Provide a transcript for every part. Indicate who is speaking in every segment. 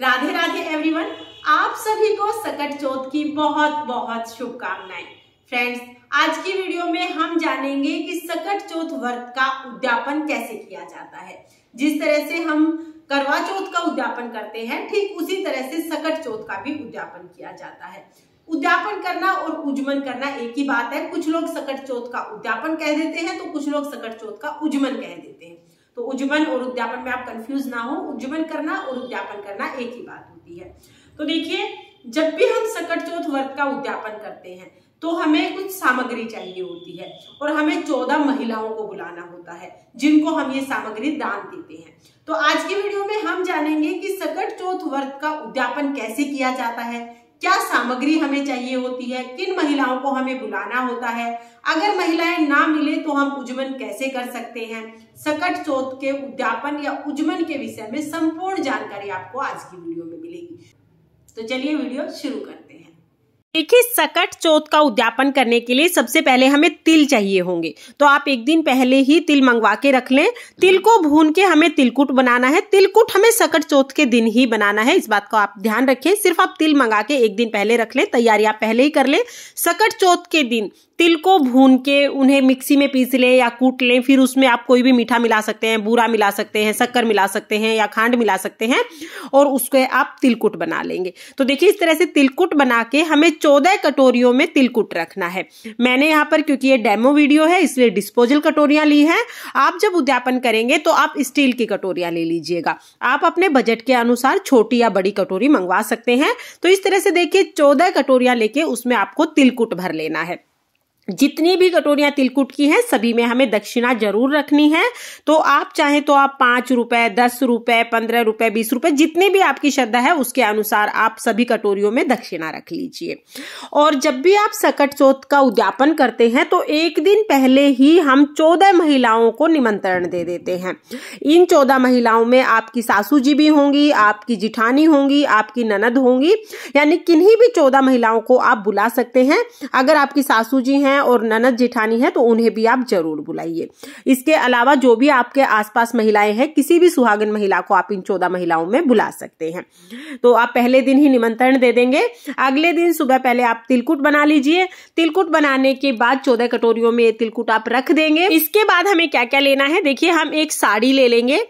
Speaker 1: Radhe Radhe everyone आप सभी को सकट चौथ की बहुत बहुत शुभकामनाएं फ्रेंड्स आज की वीडियो में हम जानेंगे कि सकट चौथ व्रत का उद्यापन कैसे किया जाता है जिस तरह से हम करवा चौथ का उद्यापन करते हैं ठीक उसी तरह से सकट चौथ का भी उद्यापन किया जाता है उद्यापन करना और उजमन करना एक ही बात है कुछ लोग सकट चौथ का उद्यापन कह देते हैं तो कुछ लोग सकट चौथ का उज्जमन कह देते हैं तो उज्जवल और उद्यापन में आप कंफ्यूज ना हो उज्जवल करना और उद्यापन करना एक ही बात होती है तो देखिए जब भी हम संकट चौथ व्रत का उद्यापन करते हैं तो हमें कुछ सामग्री चाहिए होती है और हमें चौदह महिलाओं को बुलाना होता है जिनको हम ये सामग्री दान देते हैं तो आज की वीडियो में हम जानेंगे कि सकट चौथ व्रत का उद्यापन कैसे किया जाता है क्या सामग्री हमें चाहिए होती है किन महिलाओं को हमें बुलाना होता है अगर महिलाएं ना मिले तो हम उज्जवन कैसे कर सकते हैं सकट चौथ के उद्यापन या उज्जवन के विषय में संपूर्ण जानकारी आपको आज की वीडियो में मिलेगी तो चलिए वीडियो शुरू करते हैं देखिए सकट चौथ का उद्यापन करने के लिए सबसे पहले हमें तिल चाहिए होंगे तो आप एक दिन पहले ही तिल मंगवा के रख लें तिल को भून के हमें तिलकुट बनाना है तिलकुट हमें सकट चौथ के दिन ही बनाना है इस बात को आप ध्यान रखें सिर्फ आप तिल मंगा के एक दिन पहले रख लें तैयारी आप पहले ही कर लें सकट चौथ के दिन तिल को भून के उन्हें मिक्सी में पीस लें या कूट लें फिर उसमें आप कोई भी मीठा मिला सकते हैं बूरा मिला सकते हैं शक्कर मिला सकते हैं या खांड मिला सकते हैं और उसके आप तिलकुट बना लेंगे तो देखिए इस तरह से तिलकुट बना के हमें चौदह कटोरियों में तिलकुट रखना है मैंने यहाँ पर क्योंकि ये डेमो वीडियो है इसलिए डिस्पोजल कटोरियाँ ली हैं आप जब उद्यापन करेंगे तो आप स्टील की कटोरियाँ ले लीजिएगा आप अपने बजट के अनुसार छोटी या बड़ी कटोरी मंगवा सकते हैं तो इस तरह से देखिए चौदह कटोरियाँ लेके उसमें आपको तिलकुट भर लेना है जितनी भी कटोरियाँ तिलकुट की हैं सभी में हमें दक्षिणा जरूर रखनी है तो आप चाहें तो आप पाँच रुपए दस रुपए पंद्रह रुपए बीस रुपए जितनी भी आपकी श्रद्धा है उसके अनुसार आप सभी कटोरियों में दक्षिणा रख लीजिए और जब भी आप सकट चौथ का उद्यापन करते हैं तो एक दिन पहले ही हम चौदह महिलाओं को निमंत्रण दे देते हैं इन चौदह महिलाओं में आपकी सासू जी भी होंगी आपकी जिठानी होंगी आपकी ननद होंगी यानी किन्हीं भी चौदह महिलाओं को आप बुला सकते हैं अगर आपकी सासू जी हैं हैं और ननद जेठानी है तो उन्हें भी आप जरूर बुलाइए इसके अलावा जो भी आपके आसपास महिलाएं हैं किसी भी सुहागन महिला को आप इन चौदह महिलाओं में बुला सकते हैं तो आप पहले दिन ही निमंत्रण दे देंगे अगले दिन सुबह पहले आप तिलकुट बना लीजिए तिलकुट बनाने के बाद चौदह कटोरियों में तिलकुट आप रख देंगे इसके बाद हमें क्या क्या लेना है देखिए हम एक साड़ी ले लेंगे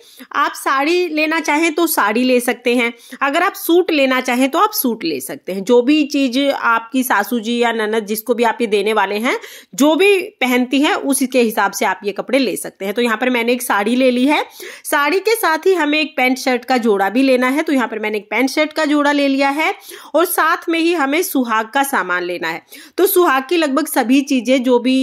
Speaker 1: आप साड़ी लेना चाहें तो साड़ी ले सकते हैं अगर आप सूट लेना चाहें तो आप सूट ले सकते हैं जो भी चीज आपकी सासू जी या ननद जिसको भी आप ये देने वाले हैं हैं जो भी पहनती है उसके हिसाब से आप ये कपड़े ले सकते हैं तो यहाँ पर मैंने एक साड़ी ले ली है साड़ी के साथ ही हमें एक पैंट शर्ट का जोड़ा भी लेना है तो यहाँ पर मैंने एक पैंट शर्ट का जोड़ा ले लिया है और साथ में ही हमें सुहाग का सामान लेना है तो सुहाग की लगभग सभी चीज़ें जो भी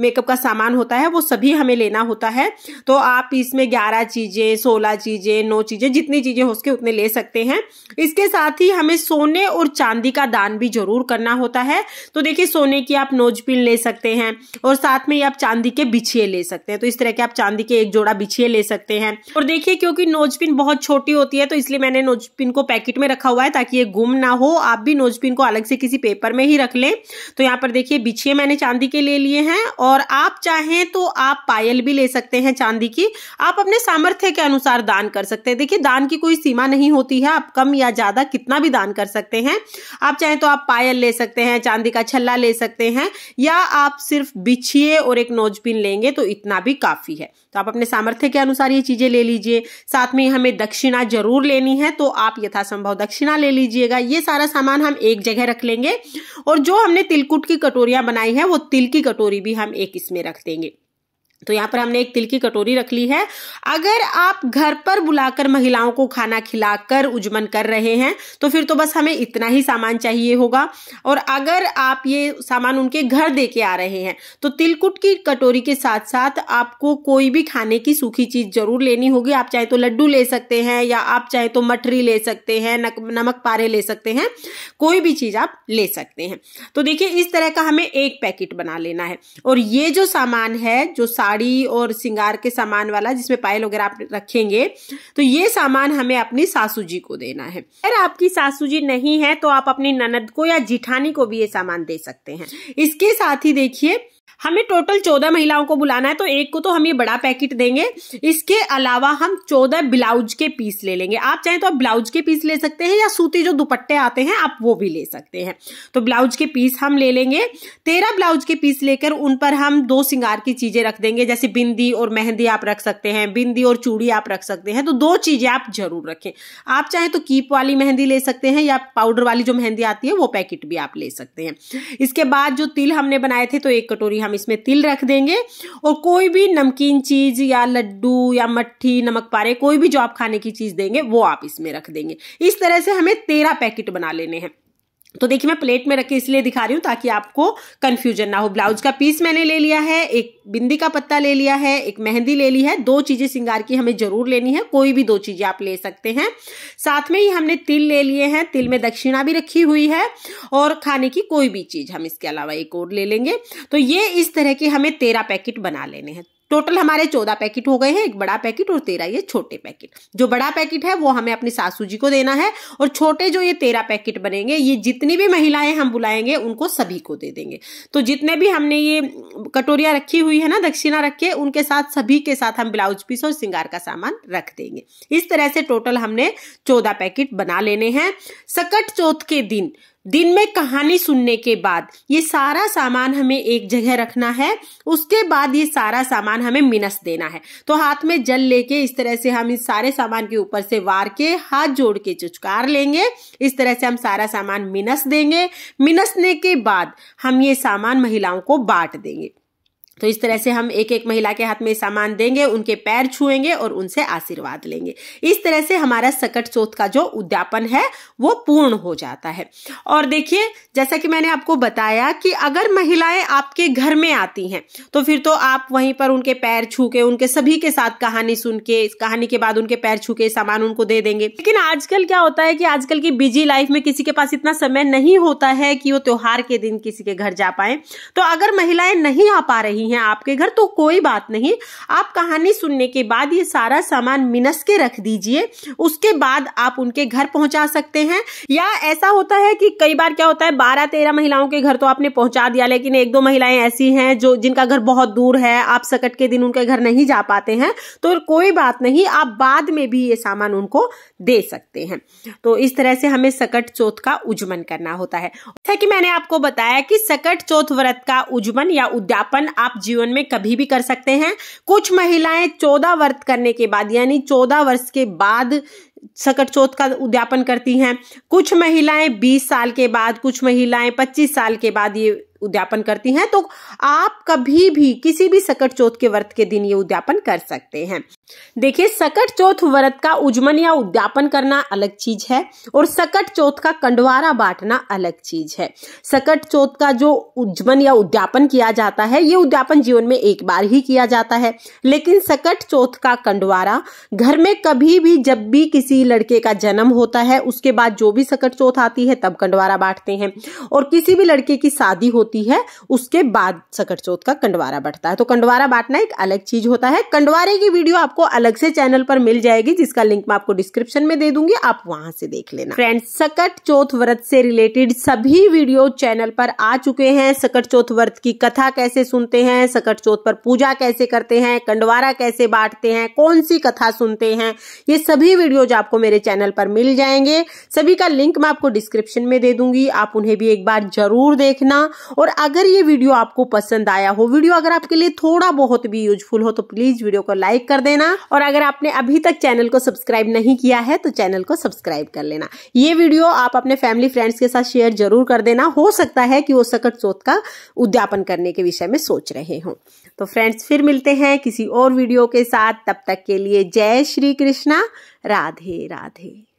Speaker 1: मेकअप का सामान होता है वो सभी हमें लेना होता है तो आप इसमें ग्यारह चीज़ें सोलह चीज़ें नौ चीज़ें जितनी चीज़ें हो सके उतने ले सकते हैं इसके साथ ही हमें सोने और चांदी का दान भी जरूर करना होता है तो देखिए सोने की आप नोजपिन ले सकते हैं और साथ में ही आप चांदी के बिछिए ले सकते हैं तो इस तरह के आप चांदी के एक जोड़ा बिछिए ले सकते हैं और देखिए क्योंकि नोजपिन बहुत छोटी होती है तो इसलिए मैंने नोजपिन को पैकेट में रखा हुआ है ताकि ये गुम ना हो आप भी नोजपिन को अलग से किसी पेपर में ही रख लें तो यहाँ पर देखिए बिछिए मैंने चांदी के ले लिए हैं और आप चाहें तो आप पायल भी ले सकते हैं चांदी की आप अपने सामर्थ्य के अनुसार दान कर सकते हैं देखिए दान की कोई सीमा नहीं होती है आप कम या ज़्यादा कितना भी दान कर सकते हैं आप चाहें तो आप पायल ले सकते हैं चांदी का छल्ला ले सकते हैं या आप सिर्फ बिछिए और एक नोजपिन लेंगे तो इतना भी काफ़ी है तो आप अपने सामर्थ्य के अनुसार ये चीज़ें ले लीजिए साथ में हमें दक्षिणा जरूर लेनी है तो आप यथासंभव दक्षिणा ले लीजिएगा ये सारा सामान हम एक जगह रख लेंगे और जो हमने तिलकुट की कटोरियाँ बनाई हैं वो तिल की कटोरी भी हम एक इसमें रख देंगे तो यहाँ पर हमने एक तिल की कटोरी रख ली है अगर आप घर पर बुलाकर महिलाओं को खाना खिलाकर उजमन कर रहे हैं तो फिर तो बस हमें इतना ही सामान चाहिए होगा और अगर आप ये सामान उनके घर दे के आ रहे हैं तो तिलकुट की कटोरी के साथ साथ आपको कोई भी खाने की सूखी चीज जरूर लेनी होगी आप चाहे तो लड्डू ले सकते हैं या आप चाहे तो मठरी ले सकते हैं नमक पारे ले सकते हैं कोई भी चीज आप ले सकते हैं तो देखिये इस तरह का हमें एक पैकेट बना लेना है और ये जो सामान है जो साड़ी और सिंगार के सामान वाला जिसमें पायल वगैरह आप रखेंगे तो ये सामान हमें अपनी सासू जी को देना है अगर आपकी सासू जी नहीं है तो आप अपनी ननद को या जिठानी को भी ये सामान दे सकते हैं इसके साथ ही देखिए हमें टोटल चौदह महिलाओं को बुलाना है तो एक को तो हम ये बड़ा पैकेट देंगे इसके अलावा हम चौदह ब्लाउज के पीस ले लेंगे आप चाहें तो आप ब्लाउज के पीस ले सकते हैं या सूती जो दुपट्टे आते हैं आप वो भी ले सकते हैं तो ब्लाउज के पीस हम ले लेंगे तेरह ब्लाउज के पीस लेकर उन पर हम दो सिंगार की चीजें रख देंगे जैसे बिंदी और मेहंदी आप रख सकते हैं बिंदी और चूड़ी आप रख सकते हैं तो दो चीजें आप जरूर रखें आप चाहें तो कीप वाली मेहंदी ले सकते हैं या पाउडर वाली जो मेहंदी आती है वो पैकेट भी आप ले सकते हैं इसके बाद जो तिल हमने बनाए थे तो एक कटोरी कटोरी हम इसमें तिल रख देंगे और कोई भी नमकीन चीज़ या लड्डू या मट्ठी नमक पारे कोई भी जो आप खाने की चीज़ देंगे वो आप इसमें रख देंगे इस तरह से हमें तेरह पैकेट बना लेने हैं तो देखिए मैं प्लेट में रखे इसलिए दिखा रही हूँ ताकि आपको कन्फ्यूजन ना हो ब्लाउज का पीस मैंने ले लिया है एक बिंदी का पत्ता ले लिया है एक मेहंदी ले ली है दो चीजें सिंगार की हमें जरूर लेनी है कोई भी दो चीजें आप ले सकते हैं साथ में ही हमने तिल ले लिए हैं तिल में दक्षिणा भी रखी हुई है और खाने की कोई भी चीज हम इसके अलावा एक और ले लेंगे तो ये इस तरह के हमें तेरह पैकेट बना लेने हैं टोटल हमारे चौदह पैकेट हो गए हैं एक बड़ा पैकेट और तेरह ये छोटे पैकेट जो बड़ा पैकेट है वो हमें अपनी सासू जी को देना है और छोटे जो ये तेरह पैकेट बनेंगे ये जितनी भी महिलाएं हम बुलाएंगे उनको सभी को दे देंगे तो जितने भी हमने ये कटोरिया रखी हुई है ना दक्षिणा रखे उनके साथ सभी के साथ हम ब्लाउज पीस और श्रृंगार का सामान रख देंगे इस तरह से टोटल हमने चौदह पैकेट बना लेने हैं सकट चौथ के दिन दिन में कहानी सुनने के बाद ये सारा सामान हमें एक जगह रखना है उसके बाद ये सारा सामान हमें मिनस देना है तो हाथ में जल लेके इस तरह से हम इस सारे सामान के ऊपर से वार के हाथ जोड़ के चुचकार लेंगे इस तरह से हम सारा सामान मिनस देंगे मिनसने के बाद हम ये सामान महिलाओं को बांट देंगे तो इस तरह से हम एक एक महिला के हाथ में सामान देंगे उनके पैर छुएंगे और उनसे आशीर्वाद लेंगे इस तरह से हमारा सकट चौथ का जो उद्यापन है वो पूर्ण हो जाता है और देखिए जैसा कि मैंने आपको बताया कि अगर महिलाएं आपके घर में आती हैं तो फिर तो आप वहीं पर उनके पैर छू के उनके सभी के साथ कहानी सुन के कहानी के बाद उनके पैर छू के सामान उनको दे देंगे लेकिन आजकल क्या होता है कि आजकल की बिजी लाइफ में किसी के पास इतना समय नहीं होता है कि वो त्योहार के दिन किसी के घर जा पाए तो अगर महिलाएं नहीं आ पा रही रही हैं आपके घर तो कोई बात नहीं आप कहानी सुनने के बाद ये सारा सामान मिनस के रख दीजिए उसके बाद आप उनके घर पहुंचा सकते हैं या ऐसा होता है कि कई बार क्या होता है बारह तेरह महिलाओं के घर तो आपने पहुंचा दिया लेकिन एक दो महिलाएं ऐसी हैं जो जिनका घर बहुत दूर है आप सकट के दिन उनके घर नहीं जा पाते हैं तो कोई बात नहीं आप बाद में भी ये सामान उनको दे सकते हैं तो इस तरह से हमें सकट चौथ का उज्जमन करना होता है कि मैंने आपको बताया कि सकट चौथ व्रत का उज्जमन या उद्यापन आप आप जीवन में कभी भी कर सकते हैं कुछ महिलाएं चौदह व्रत करने के बाद यानी चौदह वर्ष के बाद सकट चौथ का उद्यापन करती हैं कुछ महिलाएं 20 साल के बाद कुछ महिलाएं 25 साल के बाद ये उद्यापन करती हैं तो आप कभी भी किसी भी सकट चौथ के व्रत के दिन ये उद्यापन कर सकते हैं देखिए सकट चौथ व्रत का उजमन या उद्यापन करना अलग चीज है और सकट चौथ का कंडवारा बांटना अलग चीज है सकट चौथ का जो उज्जमन या उद्यापन किया जाता है ये उद्यापन जीवन में एक बार ही किया जाता है लेकिन सकट चौथ का कंडवारा घर में कभी भी जब भी किसी लड़के का जन्म होता है उसके बाद जो भी सकट चौथ आती है तब कंडवारा बांटते हैं और किसी भी लड़के की शादी होती होती है उसके बाद सकट चौथ का कंडवारा बंटता है तो कंडवारा बांटना एक अलग चीज होता है कंडवारे की वीडियो आपको अलग से चैनल पर मिल जाएगी जिसका लिंक मैं आपको डिस्क्रिप्शन में दे दूंगी आप वहां से देख लेना फ्रेंड्स सकट चौथ व्रत से रिलेटेड सभी वीडियो चैनल पर आ चुके हैं सकट चौथ व्रत की कथा कैसे सुनते हैं सकट चौथ पर पूजा कैसे करते हैं कंडवारा कैसे बांटते हैं कौन सी कथा सुनते हैं ये सभी वीडियोज आपको मेरे चैनल पर मिल जाएंगे सभी का लिंक मैं आपको डिस्क्रिप्शन में दे दूंगी आप उन्हें भी एक बार जरूर देखना और अगर ये वीडियो आपको पसंद आया हो वीडियो अगर आपके लिए थोड़ा बहुत भी यूजफुल हो तो प्लीज वीडियो को लाइक कर देना और अगर आपने अभी तक चैनल को सब्सक्राइब नहीं किया है तो चैनल को सब्सक्राइब कर लेना ये वीडियो आप अपने फैमिली फ्रेंड्स के साथ शेयर जरूर कर देना हो सकता है कि वो सकट चौथ का उद्यापन करने के विषय में सोच रहे हों तो फ्रेंड्स फिर मिलते हैं किसी और वीडियो के साथ तब तक के लिए जय श्री कृष्णा राधे राधे